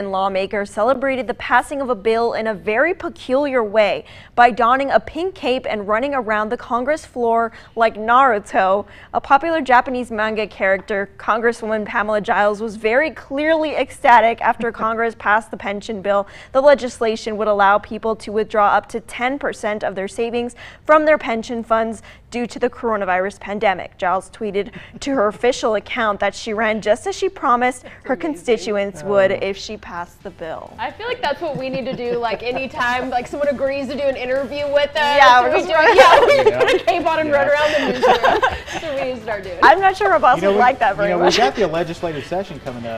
And lawmakers celebrated the passing of a bill in a very peculiar way by donning a pink cape and running around the Congress floor like Naruto. A popular Japanese manga character, Congresswoman Pamela Giles was very clearly ecstatic after Congress passed the pension bill. The legislation would allow people to withdraw up to 10% of their savings from their pension funds due to the coronavirus pandemic. Giles tweeted to her official account that she ran just as she promised her constituents oh. would if she passed the bill. I feel like that's what we need to do, like anytime like someone agrees to do an interview with us. Yeah, we're just doing, yeah, we yeah. put a cape on and yeah. run around the newsroom. so we need to start doing. I'm not sure robots you know, would we, like that very you know, much. We got the legislative session coming up.